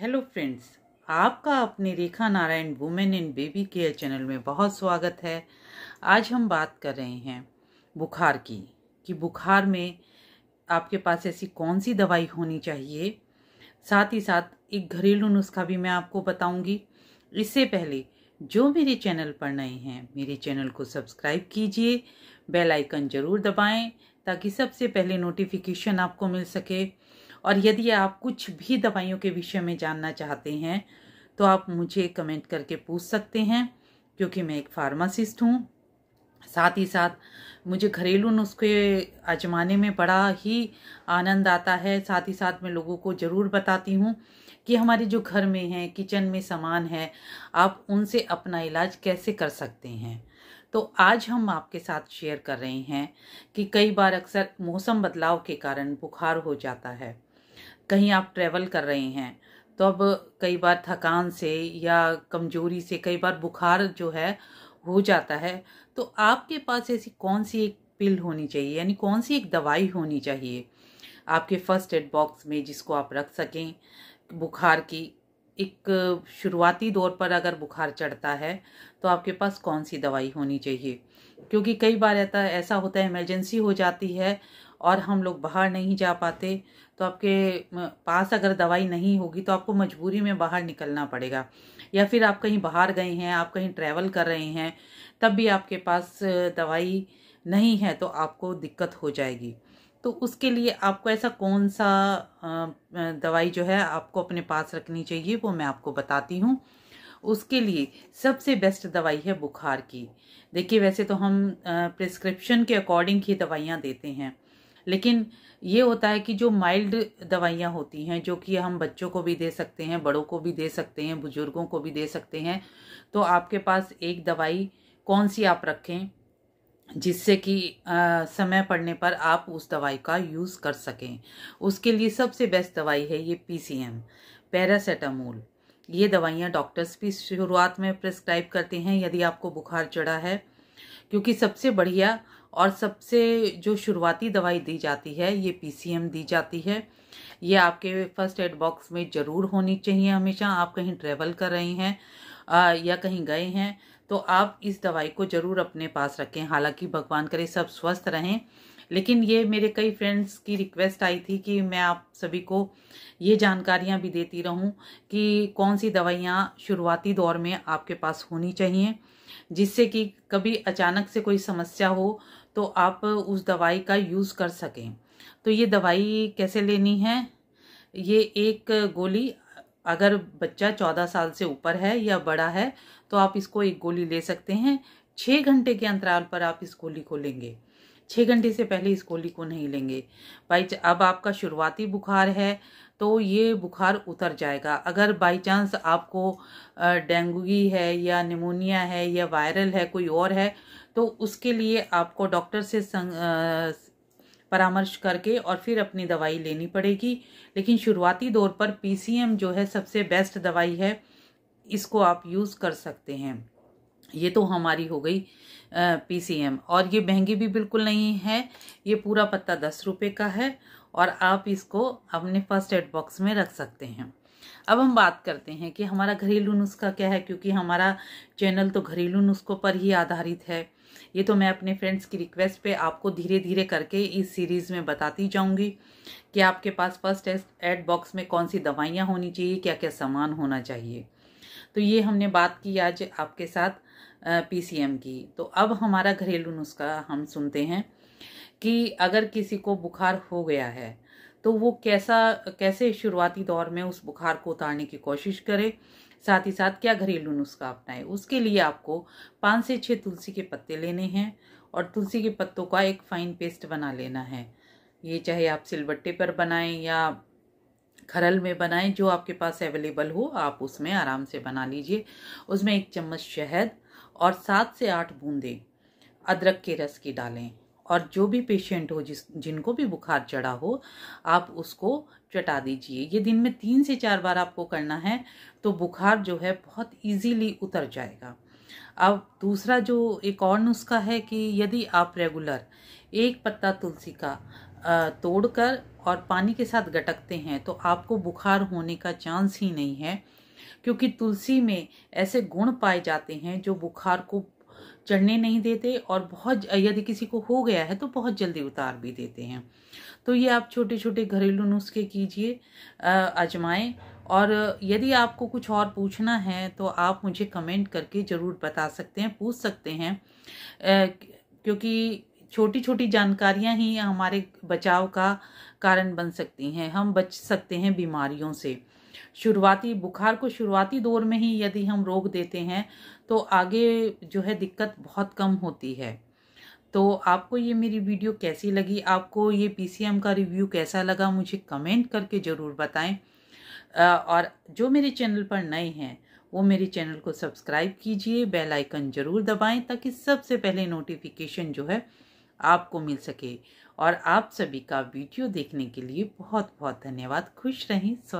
hello friends आपका अपने Rekha Narayan women in baby care channel में बहुत स्वागत है आज हम बात कर रहे हैं बुखार की कि बुखार में आपके पास ऐसी कौन सी दवाई होनी चाहिए साथ ही साथ एक घरेलू नुस्खा भी मैं आपको बताऊंगी इससे पहले जो मेरे चैनल पर नए हैं मेरे चैनल को सब्सक्राइब कीजिए बेल आइकन ज़रूर दबाएं ताकि सबसे पहले नोटिफिकेशन आपको मिल सके और यदि आप कुछ भी दवाइयों के विषय में जानना चाहते हैं तो आप मुझे कमेंट करके पूछ सकते हैं क्योंकि मैं एक फार्मासिस्ट हूँ साथ ही साथ मुझे घरेलू नुस्खे आजमाने में बड़ा ही आनंद आता है साथ ही साथ मैं लोगों को ज़रूर बताती हूँ कि हमारे जो घर में हैं किचन में सामान है आप उनसे अपना इलाज कैसे कर सकते हैं तो आज हम आपके साथ शेयर कर रहे हैं कि कई बार अक्सर मौसम बदलाव के कारण बुखार हो जाता है कहीं आप ट्रैवल कर रहे हैं तो अब कई बार थकान से या कमजोरी से कई बार बुखार जो है हो जाता है तो आपके पास ऐसी कौन सी एक पिल होनी चाहिए यानी कौन सी एक दवाई होनी चाहिए आपके फर्स्ट एड बॉक्स में जिसको आप रख सकें बुखार की एक शुरुआती दौर पर अगर बुखार चढ़ता है तो आपके पास कौन सी दवाई होनी चाहिए क्योंकि कई बार ऐसा ऐसा होता है इमरजेंसी हो जाती है और हम लोग बाहर नहीं जा पाते तो आपके पास अगर दवाई नहीं होगी तो आपको मजबूरी में बाहर निकलना पड़ेगा या फिर आप कहीं बाहर गए हैं आप कहीं ट्रैवल कर रहे हैं तब भी आपके पास दवाई नहीं है तो आपको दिक्कत हो जाएगी तो उसके लिए आपको ऐसा कौन सा दवाई जो है आपको अपने पास रखनी चाहिए वो मैं आपको बताती हूँ उसके लिए सबसे बेस्ट दवाई है बुखार की देखिए वैसे तो हम प्रिस्क्रिप्शन के अकॉर्डिंग ही दवाइयाँ देते हैं लेकिन ये होता है कि जो माइल्ड दवाइयाँ होती हैं जो कि हम बच्चों को भी दे सकते हैं बड़ों को भी दे सकते हैं बुज़ुर्गों को भी दे सकते हैं तो आपके पास एक दवाई कौन सी आप रखें जिससे कि समय पड़ने पर आप उस दवाई का यूज़ कर सकें उसके लिए सबसे बेस्ट दवाई है ये पीसीएम पैरासीटामोल ये दवाइयाँ डॉक्टर्स भी शुरुआत में प्रिस्क्राइब करते हैं यदि आपको बुखार चढ़ा है क्योंकि सबसे बढ़िया और सबसे जो शुरुआती दवाई दी जाती है ये पीसीएम दी जाती है ये आपके फर्स्ट एड बॉक्स में ज़रूर होनी चाहिए हमेशा आप कहीं ट्रेवल कर रहे हैं आ, या कहीं गए हैं तो आप इस दवाई को ज़रूर अपने पास रखें हालांकि भगवान करे सब स्वस्थ रहें लेकिन ये मेरे कई फ्रेंड्स की रिक्वेस्ट आई थी कि मैं आप सभी को ये जानकारियाँ भी देती रहूँ कि कौन सी दवाइयाँ शुरुआती दौर में आपके पास होनी चाहिए जिससे कि कभी अचानक से कोई समस्या हो तो आप उस दवाई का यूज़ कर सकें तो ये दवाई कैसे लेनी है ये एक गोली अगर बच्चा चौदह साल से ऊपर है या बड़ा है तो आप इसको एक गोली ले सकते हैं छः घंटे के अंतराल पर आप इस गोली को लेंगे छः घंटे से पहले इस गोली को नहीं लेंगे बाई अब आपका शुरुआती बुखार है तो ये बुखार उतर जाएगा अगर बाई चांस आपको डेंगू है या निमोनिया है या वायरल है कोई और है तो उसके लिए आपको डॉक्टर से संग, परामर्श करके और फिर अपनी दवाई लेनी पड़ेगी लेकिन शुरुआती दौर पर पीसीएम जो है सबसे बेस्ट दवाई है इसको आप यूज़ कर सकते हैं ये तो हमारी हो गई पीसीएम और ये महंगी भी बिल्कुल नहीं है ये पूरा पत्ता दस रुपये का है और आप इसको अपने फर्स्ट एड बॉक्स में रख सकते हैं अब हम बात करते हैं कि हमारा घरेलू नुस्खा क्या है क्योंकि हमारा चैनल तो घरेलू नुस्खों पर ही आधारित है ये तो मैं अपने फ्रेंड्स की रिक्वेस्ट पे आपको धीरे धीरे करके इस सीरीज़ में बताती जाऊंगी कि आपके पास फर्स्ट एड बॉक्स में कौन सी दवाइयाँ होनी चाहिए क्या क्या सामान होना चाहिए तो ये हमने बात की आज आपके साथ पीसीएम की तो अब हमारा घरेलू नुस्खा हम सुनते हैं कि अगर किसी को बुखार हो गया है तो वो कैसा कैसे शुरुआती दौर में उस बुखार को उतारने की कोशिश करे साथ ही साथ क्या घरेलू नुस्खा अपनाए उसके लिए आपको पाँच से छः तुलसी के पत्ते लेने हैं और तुलसी के पत्तों का एक फाइन पेस्ट बना लेना है ये चाहे आप सिलबट्टे पर बनाएं या खरल में बनाएं जो आपके पास अवेलेबल हो आप उसमें आराम से बना लीजिए उसमें एक चम्मच शहद और सात से आठ बूंदें अदरक के रस की डालें और जो भी पेशेंट हो जिस जिनको भी बुखार चढ़ा हो आप उसको चटा दीजिए ये दिन में तीन से चार बार आपको करना है तो बुखार जो है बहुत इजीली उतर जाएगा अब दूसरा जो एक और नुस्खा है कि यदि आप रेगुलर एक पत्ता तुलसी का तोड़कर और पानी के साथ गटकते हैं तो आपको बुखार होने का चांस ही नहीं है क्योंकि तुलसी में ऐसे गुण पाए जाते हैं जो बुखार को चढ़ने नहीं देते और बहुत यदि किसी को हो गया है तो बहुत जल्दी उतार भी देते हैं तो ये आप छोटे छोटे घरेलू नुस्खे कीजिए आजमाएं और यदि आपको कुछ और पूछना है तो आप मुझे कमेंट करके ज़रूर बता सकते हैं पूछ सकते हैं क्योंकि छोटी छोटी जानकारियां ही हमारे बचाव का कारण बन सकती हैं हम बच सकते हैं बीमारियों से शुरुआती बुखार को शुरुआती दौर में ही यदि हम रोक देते हैं तो आगे जो है दिक्कत बहुत कम होती है तो आपको ये मेरी वीडियो कैसी लगी आपको ये पीसीएम का रिव्यू कैसा लगा मुझे कमेंट करके ज़रूर बताएं और जो मेरे चैनल पर नए हैं वो मेरे चैनल को सब्सक्राइब कीजिए बेल आइकन ज़रूर दबाएं ताकि सबसे पहले नोटिफिकेशन जो है आपको मिल सके और आप सभी का वीडियो देखने के लिए बहुत बहुत धन्यवाद खुश रहें स्वस्थ